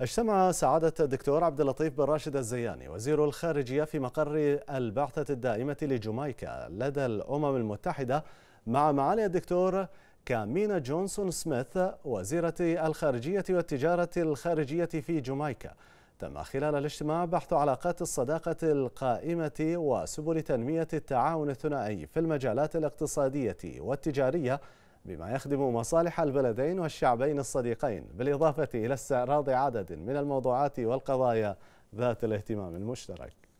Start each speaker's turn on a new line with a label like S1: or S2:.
S1: اجتمع سعادة الدكتور عبد اللطيف بن راشد الزياني وزير الخارجية في مقر البعثة الدائمة لجامايكا لدى الأمم المتحدة مع معالي الدكتور كامينا جونسون سميث وزيرة الخارجية والتجارة الخارجية في جامايكا تم خلال الاجتماع بحث علاقات الصداقة القائمة وسبل تنمية التعاون الثنائي في المجالات الاقتصادية والتجارية بما يخدم مصالح البلدين والشعبين الصديقين بالإضافة إلى استعراض عدد من الموضوعات والقضايا ذات الاهتمام المشترك